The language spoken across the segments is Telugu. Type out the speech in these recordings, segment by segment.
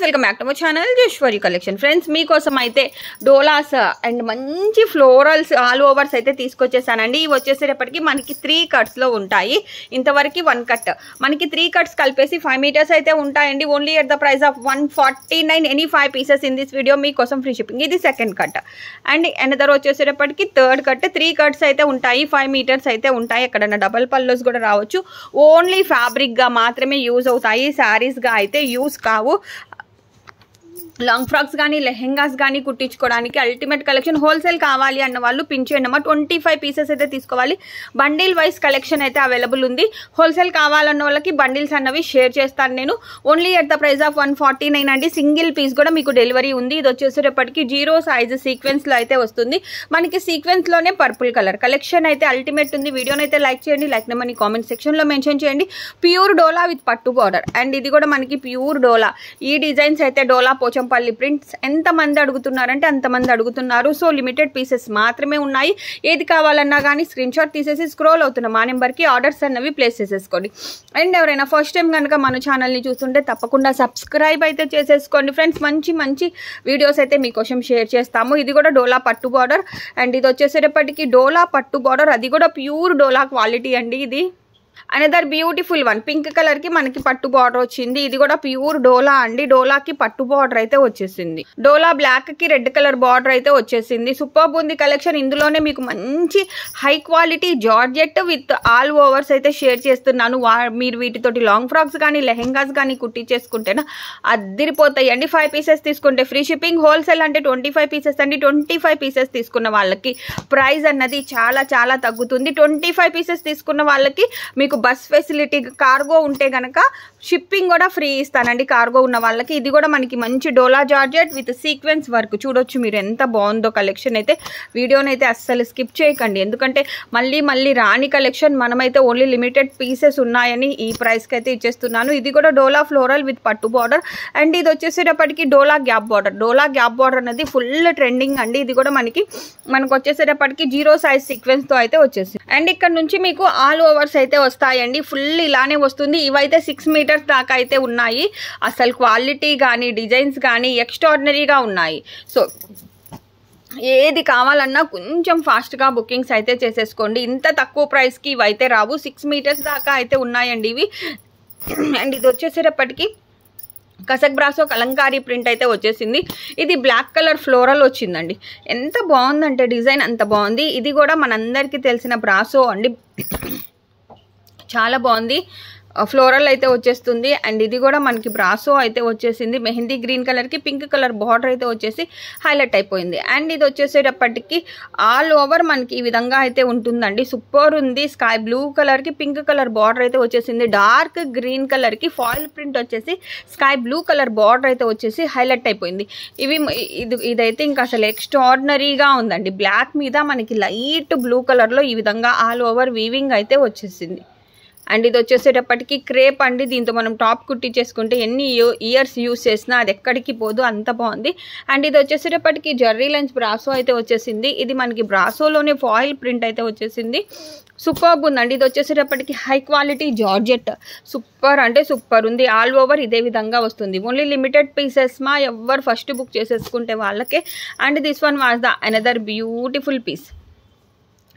friends welcome back to my channel Jeshwari collection friends మీకోసం అయితే డోలాస్ అండ్ మంచి ఫ్లోరల్స్ ఆల్ ఓవర్స్ అయితే తీసుకొచ్చేసానండి ఇవి వచ్చేసేటప్పటికి మనకి త్రీ కట్స్లో ఉంటాయి ఇంతవరకు వన్ కట్ మనకి త్రీ కట్స్ కలిపేసి ఫైవ్ మీటర్స్ అయితే ఉంటాయండి only at the price of one forty nine any five pieces in this video మీకోసం ఫ్రీ షిప్పింగ్ ఇది సెకండ్ కట్ అండ్ ఎనదర్ వచ్చేసేటప్పటికి థర్డ్ కట్ త్రీ కట్స్ అయితే ఉంటాయి ఫైవ్ మీటర్స్ అయితే ఉంటాయి ఎక్కడన్నా డబల్ పల్లోస్ కూడా రావచ్చు ఓన్లీ ఫ్యాబ్రిక్గా మాత్రమే యూజ్ అవుతాయి శారీస్గా అయితే యూస్ కావు లాంగ్ ఫ్రాక్స్ కానీ లెహెంగాస్ కానీ కుట్టించుకోవడానికి అల్టిమేట్ కలెక్షన్ హోల్సేల్ కావాలి అన్న వాళ్ళు పించేయండి అమ్మ ట్వంటీ ఫైవ్ పీసెస్ అయితే తీసుకోవాలి బండిల్ వైజ్ కలెక్షన్ అయితే అవైలబుల్ ఉంది హోల్సేల్ కావాలన్న వాళ్ళకి బండిల్స్ అన్నవి షేర్ చేస్తాను నేను only at the price of one forty nine అండి సింగిల్ పీస్ కూడా మీకు డెలివరీ ఉంది ఇది వచ్చేసేటప్పటికి జీరో సైజ్ సీక్వెన్స్లో అయితే వస్తుంది మనకి సీక్వెన్స్లోనే పర్పుల్ కలర్ కలెక్షన్ అయితే అల్టిమేట్ ఉంది వీడియోని అయితే లైక్ చేయండి లైక్ నెంబర్ని కామెంట్ సెక్షన్లో మెన్షన్ చేయండి ప్యూర్ డోలా విత్ పట్టు బార్డర్ అండ్ ఇది కూడా మనకి ప్యూర్ డోలా ఈ డిజైన్స్ అయితే డోలా పోచం పల్లి ప్రింట్స్ ఎంతమంది అడుగుతున్నారంటే అంతమంది అడుగుతున్నారు సో లిమిటెడ్ పీసెస్ మాత్రమే ఉన్నాయి ఏది కావాలన్నా కానీ స్క్రీన్ షాట్ తీసేసి స్క్రోల్ అవుతున్నాం మా నెంబర్కి ఆర్డర్స్ అన్నవి ప్లేస్ చేసేసుకోండి అండ్ ఎవరైనా ఫస్ట్ టైం కనుక మన ఛానల్ని చూస్తుంటే తప్పకుండా సబ్స్క్రైబ్ అయితే చేసేసుకోండి ఫ్రెండ్స్ మంచి మంచి వీడియోస్ అయితే మీకోసం షేర్ చేస్తాము ఇది కూడా డోలా పట్టు బార్డర్ అండ్ ఇది వచ్చేసేటప్పటికి డోలా పట్టు బార్డర్ అది కూడా ప్యూర్ డోలా క్వాలిటీ అండి ఇది అనదర్ బ్యూటిఫుల్ వన్ పింక్ కలర్కి మనకి పట్టు బార్డర్ వచ్చింది ఇది కూడా ప్యూర్ డోలా అండి డోలాకి పట్టు బార్డర్ అయితే వచ్చేసింది డోలా బ్లాక్కి రెడ్ కలర్ బార్డర్ అయితే వచ్చేసింది సూపర్ బుంది కలెక్షన్ ఇందులోనే మీకు మంచి high quality georgette with all overs అయితే షేర్ చేస్తున్నాను మీరు వీటితోటి లాంగ్ ఫ్రాక్స్ కానీ లెహెంగాస్ కానీ కుట్టి చేసుకుంటేనా అద్దరిపోతాయి అండి ఫైవ్ పీసెస్ తీసుకుంటే ఫ్రీ షిప్పింగ్ హోల్సేల్ అంటే ట్వంటీ ఫైవ్ పీసెస్ అండి ట్వంటీ ఫైవ్ పీసెస్ తీసుకున్న వాళ్ళకి ప్రైస్ అన్నది చాలా చాలా తగ్గుతుంది ట్వంటీ ఫైవ్ పీసెస్ తీసుకున్న వాళ్ళకి మీకు బస్ ఫెసిలిటీ కార్గో ఉంటే కనుక షిప్పింగ్ కూడా ఫ్రీ ఇస్తానండి కార్గో ఉన్న వాళ్ళకి ఇది కూడా మనకి మంచి డోలా జార్జెట్ విత్ సీక్వెన్స్ వర్క్ చూడొచ్చు మీరు ఎంత బాగుందో కలెక్షన్ అయితే వీడియోని అయితే అస్సలు స్కిప్ చేయకండి ఎందుకంటే మళ్ళీ మళ్ళీ రాని కలెక్షన్ మనమైతే ఓన్లీ లిమిటెడ్ పీసెస్ ఉన్నాయని ఈ ప్రైస్కి అయితే ఇచ్చేస్తున్నాను ఇది కూడా డోలా ఫ్లోరల్ విత్ పట్టు బార్డర్ అండ్ ఇది వచ్చేసేటప్పటికి డోలా గ్యాప్ బార్డర్ డోలా గ్యాప్ బార్డర్ అనేది ఫుల్ ట్రెండింగ్ అండి ఇది కూడా మనకి మనకు వచ్చేసేటప్పటికి జీరో సైజ్ సీక్వెన్స్తో అయితే వచ్చేసి అండ్ ఇక్కడ నుంచి మీకు ఆల్ ఓవర్స్ అయితే వస్తాయండి ఫుల్ ఇలానే వస్తుంది ఇవైతే సిక్స్ మీటర్ మీటర్స్ దాకా అయితే ఉన్నాయి అసలు క్వాలిటీ కానీ డిజైన్స్ కానీ ఎక్స్ట్రాడినరీగా ఉన్నాయి సో ఏది కావాలన్నా కొంచెం ఫాస్ట్గా బుకింగ్స్ అయితే చేసేసుకోండి ఇంత తక్కువ ప్రైస్కి ఇవి అయితే రావు సిక్స్ మీటర్స్ దాకా అయితే ఉన్నాయండి ఇవి అండ్ ఇది వచ్చేసేటప్పటికి కసక్ బ్రాసో కలంకారీ ప్రింట్ అయితే వచ్చేసింది ఇది బ్లాక్ కలర్ ఫ్లోరల్ వచ్చిందండి ఎంత బాగుందంటే డిజైన్ అంత బాగుంది ఇది కూడా మనందరికీ తెలిసిన బ్రాసో అండి చాలా బాగుంది ఫ్లోరల్ అయితే వచ్చేస్తుంది అండ్ ఇది కూడా మనకి బ్రాసో అయితే వచ్చేసింది మెహందీ గ్రీన్ కలర్కి పింక్ కలర్ బార్డర్ అయితే వచ్చేసి హైలైట్ అయిపోయింది అండ్ ఇది వచ్చేసేటప్పటికి ఆల్ ఓవర్ మనకి ఈ విధంగా అయితే ఉంటుందండి సూపర్ ఉంది స్కై బ్లూ కలర్కి పింక్ కలర్ బార్డర్ అయితే వచ్చేసింది డార్క్ గ్రీన్ కలర్కి ఫాయిల్ ప్రింట్ వచ్చేసి స్కై బ్లూ కలర్ బార్డర్ అయితే వచ్చేసి హైలైట్ అయిపోయింది ఇవి ఇది ఇదైతే ఇంకా అసలు ఎక్స్ట్రాడినరీగా ఉందండి బ్లాక్ మీద మనకి లైట్ బ్లూ కలర్లో ఈ విధంగా ఆల్ ఓవర్ వీవింగ్ అయితే వచ్చేసింది అండ్ ఇది వచ్చేసేటప్పటికి క్రేప్ అండి దీంతో మనం టాప్ కుట్టి చేసుకుంటే ఎన్ని ఇయర్స్ యూస్ చేసినా అది ఎక్కడికి పోదు అంత బాగుంది అండ్ ఇది వచ్చేసేటప్పటికి జర్రీ లంచ్ బ్రాసో అయితే వచ్చేసింది ఇది మనకి బ్రాసోలోనే ఫాయిల్ ప్రింట్ అయితే వచ్చేసింది సూపర్బ్ ఉందండి ఇది వచ్చేసేటప్పటికి హై క్వాలిటీ జార్జెట్ సూపర్ అంటే సూపర్ ఉంది ఆల్ ఓవర్ ఇదే విధంగా వస్తుంది ఓన్లీ లిమిటెడ్ పీసెస్ మా ఎవరు ఫస్ట్ బుక్ చేసేసుకుంటే వాళ్ళకే and this one was the another beautiful piece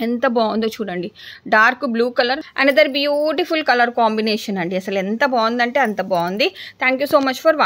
ఎంత బాగుందో చూడండి dark blue colour another beautiful colour combination అండి అసలు ఎంత బాగుందంటే అంత బాగుంది thank so much for watching